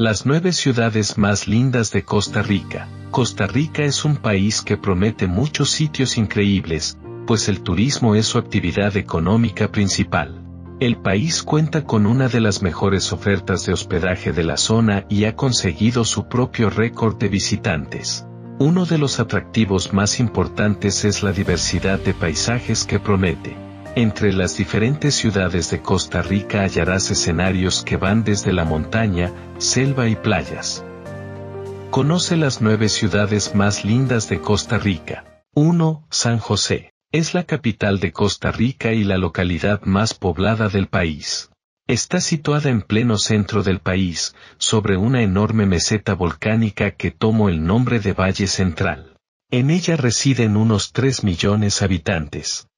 Las nueve ciudades más lindas de Costa Rica. Costa Rica es un país que promete muchos sitios increíbles, pues el turismo es su actividad económica principal. El país cuenta con una de las mejores ofertas de hospedaje de la zona y ha conseguido su propio récord de visitantes. Uno de los atractivos más importantes es la diversidad de paisajes que promete. Entre las diferentes ciudades de Costa Rica hallarás escenarios que van desde la montaña, selva y playas. Conoce las nueve ciudades más lindas de Costa Rica. 1. San José. Es la capital de Costa Rica y la localidad más poblada del país. Está situada en pleno centro del país, sobre una enorme meseta volcánica que tomó el nombre de Valle Central. En ella residen unos 3 millones habitantes.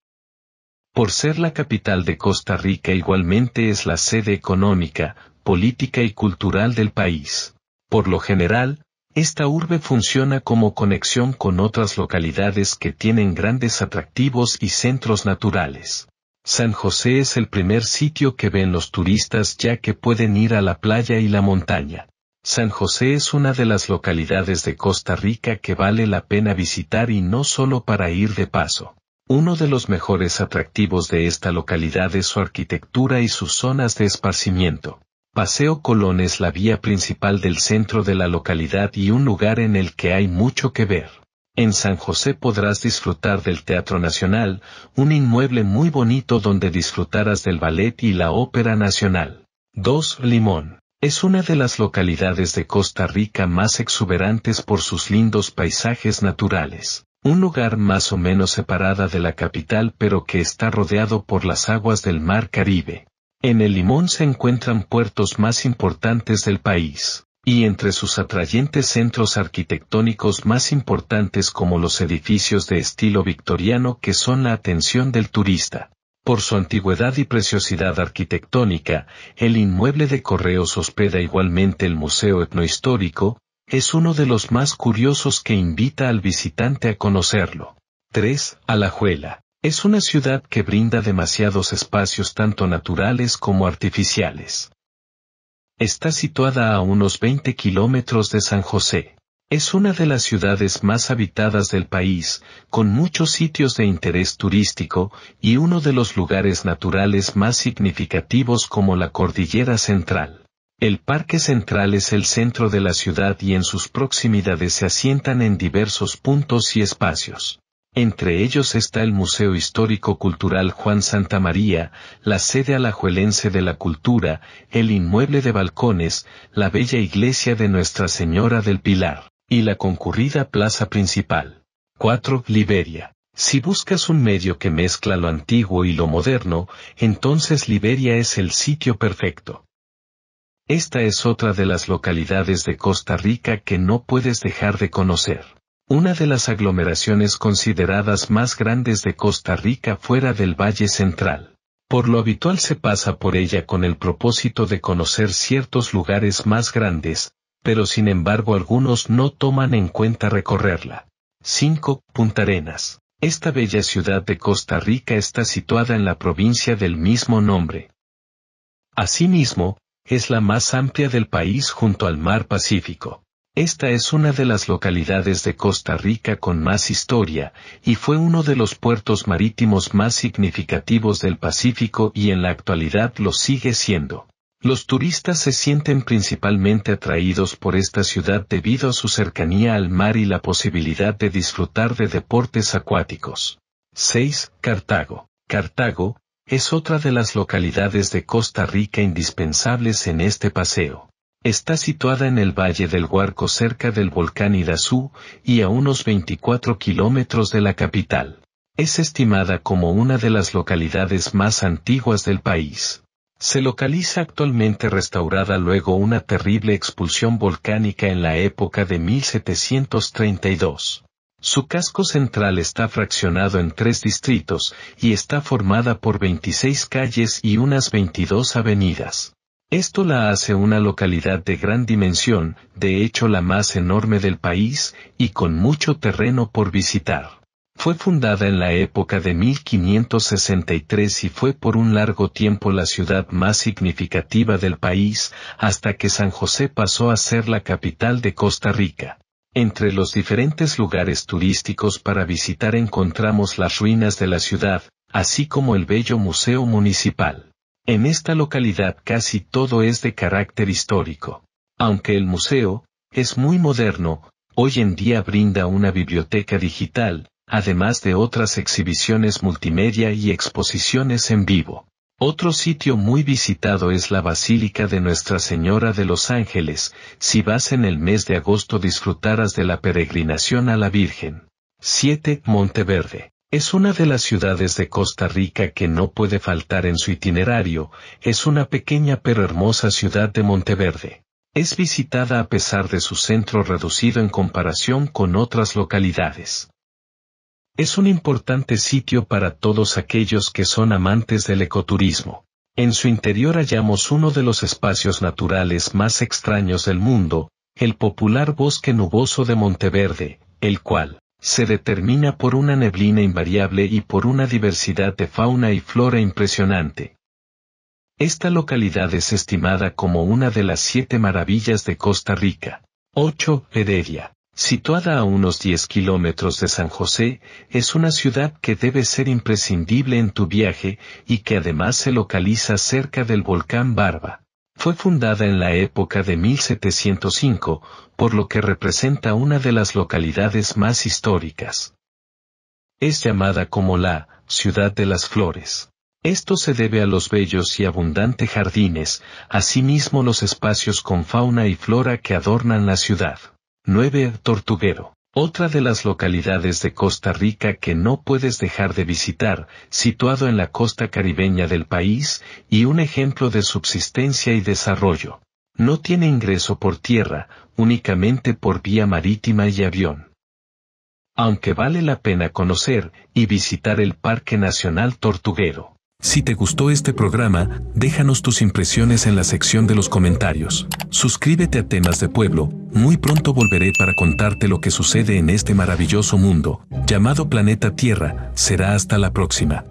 Por ser la capital de Costa Rica igualmente es la sede económica, política y cultural del país. Por lo general, esta urbe funciona como conexión con otras localidades que tienen grandes atractivos y centros naturales. San José es el primer sitio que ven los turistas ya que pueden ir a la playa y la montaña. San José es una de las localidades de Costa Rica que vale la pena visitar y no solo para ir de paso. Uno de los mejores atractivos de esta localidad es su arquitectura y sus zonas de esparcimiento. Paseo Colón es la vía principal del centro de la localidad y un lugar en el que hay mucho que ver. En San José podrás disfrutar del Teatro Nacional, un inmueble muy bonito donde disfrutarás del ballet y la Ópera Nacional. 2. Limón. Es una de las localidades de Costa Rica más exuberantes por sus lindos paisajes naturales un lugar más o menos separada de la capital pero que está rodeado por las aguas del Mar Caribe. En el Limón se encuentran puertos más importantes del país, y entre sus atrayentes centros arquitectónicos más importantes como los edificios de estilo victoriano que son la atención del turista. Por su antigüedad y preciosidad arquitectónica, el inmueble de correos hospeda igualmente el Museo Etnohistórico, es uno de los más curiosos que invita al visitante a conocerlo. 3. Alajuela. Es una ciudad que brinda demasiados espacios tanto naturales como artificiales. Está situada a unos 20 kilómetros de San José. Es una de las ciudades más habitadas del país, con muchos sitios de interés turístico y uno de los lugares naturales más significativos como la Cordillera Central. El Parque Central es el centro de la ciudad y en sus proximidades se asientan en diversos puntos y espacios. Entre ellos está el Museo Histórico Cultural Juan Santa María, la sede alajuelense de la cultura, el inmueble de balcones, la bella iglesia de Nuestra Señora del Pilar, y la concurrida plaza principal. 4. Liberia. Si buscas un medio que mezcla lo antiguo y lo moderno, entonces Liberia es el sitio perfecto. Esta es otra de las localidades de Costa Rica que no puedes dejar de conocer. Una de las aglomeraciones consideradas más grandes de Costa Rica fuera del Valle Central. Por lo habitual se pasa por ella con el propósito de conocer ciertos lugares más grandes, pero sin embargo algunos no toman en cuenta recorrerla. 5. Punta Arenas. Esta bella ciudad de Costa Rica está situada en la provincia del mismo nombre. Asimismo, es la más amplia del país junto al mar Pacífico. Esta es una de las localidades de Costa Rica con más historia, y fue uno de los puertos marítimos más significativos del Pacífico y en la actualidad lo sigue siendo. Los turistas se sienten principalmente atraídos por esta ciudad debido a su cercanía al mar y la posibilidad de disfrutar de deportes acuáticos. 6. Cartago. Cartago, es otra de las localidades de Costa Rica indispensables en este paseo. Está situada en el Valle del Huarco cerca del volcán Irazú y a unos 24 kilómetros de la capital. Es estimada como una de las localidades más antiguas del país. Se localiza actualmente restaurada luego una terrible expulsión volcánica en la época de 1732. Su casco central está fraccionado en tres distritos y está formada por 26 calles y unas 22 avenidas. Esto la hace una localidad de gran dimensión, de hecho la más enorme del país, y con mucho terreno por visitar. Fue fundada en la época de 1563 y fue por un largo tiempo la ciudad más significativa del país, hasta que San José pasó a ser la capital de Costa Rica. Entre los diferentes lugares turísticos para visitar encontramos las ruinas de la ciudad, así como el bello Museo Municipal. En esta localidad casi todo es de carácter histórico. Aunque el museo es muy moderno, hoy en día brinda una biblioteca digital, además de otras exhibiciones multimedia y exposiciones en vivo. Otro sitio muy visitado es la Basílica de Nuestra Señora de los Ángeles, si vas en el mes de agosto disfrutarás de la peregrinación a la Virgen. 7. Monteverde. Es una de las ciudades de Costa Rica que no puede faltar en su itinerario, es una pequeña pero hermosa ciudad de Monteverde. Es visitada a pesar de su centro reducido en comparación con otras localidades. Es un importante sitio para todos aquellos que son amantes del ecoturismo. En su interior hallamos uno de los espacios naturales más extraños del mundo, el popular bosque nuboso de Monteverde, el cual se determina por una neblina invariable y por una diversidad de fauna y flora impresionante. Esta localidad es estimada como una de las siete maravillas de Costa Rica. 8. Heredia. Situada a unos 10 kilómetros de San José, es una ciudad que debe ser imprescindible en tu viaje y que además se localiza cerca del volcán Barba. Fue fundada en la época de 1705, por lo que representa una de las localidades más históricas. Es llamada como la ciudad de las flores. Esto se debe a los bellos y abundantes jardines, asimismo los espacios con fauna y flora que adornan la ciudad. 9. Tortuguero. Otra de las localidades de Costa Rica que no puedes dejar de visitar, situado en la costa caribeña del país, y un ejemplo de subsistencia y desarrollo. No tiene ingreso por tierra, únicamente por vía marítima y avión. Aunque vale la pena conocer y visitar el Parque Nacional Tortuguero. Si te gustó este programa, déjanos tus impresiones en la sección de los comentarios. Suscríbete a Temas de Pueblo, muy pronto volveré para contarte lo que sucede en este maravilloso mundo, llamado planeta Tierra, será hasta la próxima.